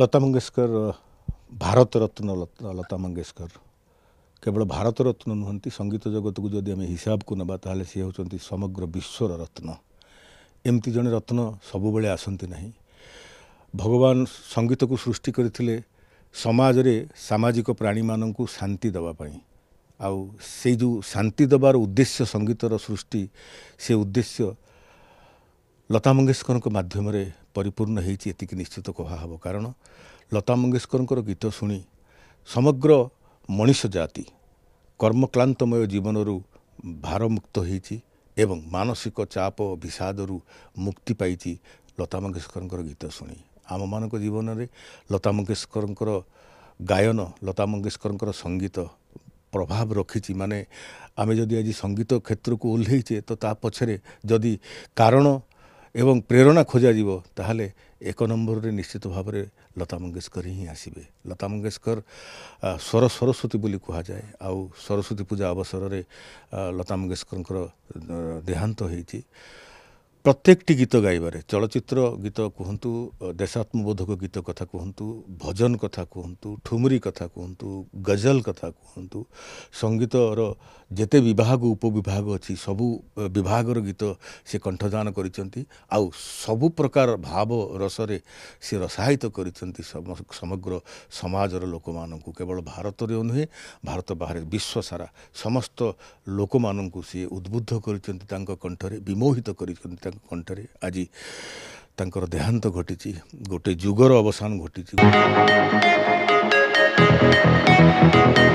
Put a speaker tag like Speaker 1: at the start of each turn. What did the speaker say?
Speaker 1: ଲତା ମଙ୍ଗେସ୍କର ଭାରତରତ୍ନ ଲତା ମଙ୍ଗେସ୍କର କେବଳ ଭାରତରତ୍ନ ନୁହନ୍ତି ସଙ୍ଗୀତ ଜଗତକୁ ଯଦି ଆମେ ହିସାବକୁ ନେବା ତାହେଲେ ସିଏ ହେଉଛନ୍ତି ସମଗ୍ର ବିଶ୍ୱର ରତ୍ନ ଏମିତି ଜଣେ ରତ୍ନ ସବୁବେଳେ ଆସନ୍ତି ନାହିଁ ଭଗବାନ ସଙ୍ଗୀତକୁ ସୃଷ୍ଟି କରିଥିଲେ ସମାଜରେ ସାମାଜିକ ପ୍ରାଣୀମାନଙ୍କୁ ଶାନ୍ତି ଦେବା ପାଇଁ ଆଉ ସେଇ ଯେଉଁ ଶାନ୍ତି ଦେବାର ଉଦ୍ଦେଶ୍ୟ ସଙ୍ଗୀତର ସୃଷ୍ଟି ସେ ଉଦ୍ଦେଶ୍ୟ ଲତା ମଙ୍ଗେସ୍କରଙ୍କ ମାଧ୍ୟମରେ ପରିପୂର୍ଣ୍ଣ ହେଇଛି ଏତିକି ନିଶ୍ଚିତ କୁହାହେବ କାରଣ ଲତା ମଙ୍ଗେଶକରଙ୍କର ଗୀତ ଶୁଣି ସମଗ୍ର ମଣିଷ ଜାତି କର୍ମକ୍ଳାନ୍ତମୟ ଜୀବନରୁ ଭାରମୁକ୍ତ ହୋଇଛି ଏବଂ ମାନସିକ ଚାପ ବିଷାଦରୁ ମୁକ୍ତି ପାଇଛି ଲତା ମଙ୍ଗେଶକରଙ୍କର ଗୀତ ଶୁଣି ଆମମାନଙ୍କ ଜୀବନରେ ଲତା ମଙ୍ଗେଶକରଙ୍କର ଗାୟନ ଲତା ମଙ୍ଗେସ୍କରଙ୍କର ସଙ୍ଗୀତ ପ୍ରଭାବ ରଖିଛି ମାନେ ଆମେ ଯଦି ଆଜି ସଙ୍ଗୀତ କ୍ଷେତ୍ରକୁ ଓହ୍ଲେଇଛେ ତ ତା ପଛରେ ଯଦି କାରଣ ଏବଂ ପ୍ରେରଣା ଖୋଜାଯିବ ତାହେଲେ ଏକ ନମ୍ବରରେ ନିଶ୍ଚିତ ଭାବରେ ଲତା ମଙ୍ଗେଶକର ହିଁ ଆସିବେ ଲତା ମଙ୍ଗେଶକର ସ୍ୱର ସରସ୍ୱତୀ ବୋଲି କୁହାଯାଏ ଆଉ ସରସ୍ଵତୀ ପୂଜା ଅବସରରେ ଲତା ମଙ୍ଗେଶକରଙ୍କର ଦେହାନ୍ତ ହୋଇଛି ପ୍ରତ୍ୟେକଟି ଗୀତ ଗାଇବାରେ ଚଳଚ୍ଚିତ୍ର ଗୀତ କୁହନ୍ତୁ ଦେଶାତ୍ମବୋଧକ ଗୀତ କଥା କୁହନ୍ତୁ ଭଜନ କଥା କୁହନ୍ତୁ ଠୁମରି କଥା କୁହନ୍ତୁ ଗଜଲ କଥା କୁହନ୍ତୁ ସଙ୍ଗୀତର ଯେତେ ବିଭାଗ ଉପବିଭାଗ ଅଛି ସବୁ ବିଭାଗର ଗୀତ ସେ କଣ୍ଠଦାନ କରିଛନ୍ତି ଆଉ ସବୁ ପ୍ରକାର ଭାବ ରସରେ ସେ ରସାୟିତ କରିଛନ୍ତି ସମଗ୍ର ସମାଜର ଲୋକମାନଙ୍କୁ କେବଳ ଭାରତରେ ନୁହେଁ ଭାରତ ବାହାରେ ବିଶ୍ୱ ସାରା ସମସ୍ତ ଲୋକମାନଙ୍କୁ ସେ ଉଦ୍ବୁଦ୍ଧ କରିଛନ୍ତି ତାଙ୍କ କଣ୍ଠରେ ବିମୋହିତ କରିଛନ୍ତି ତାଙ୍କ କଣ୍ଠରେ ଆଜି ତାଙ୍କର ଦେହାନ୍ତ ଘଟିଛି ଗୋଟେ ଯୁଗର ଅବସାନ ଘଟିଛି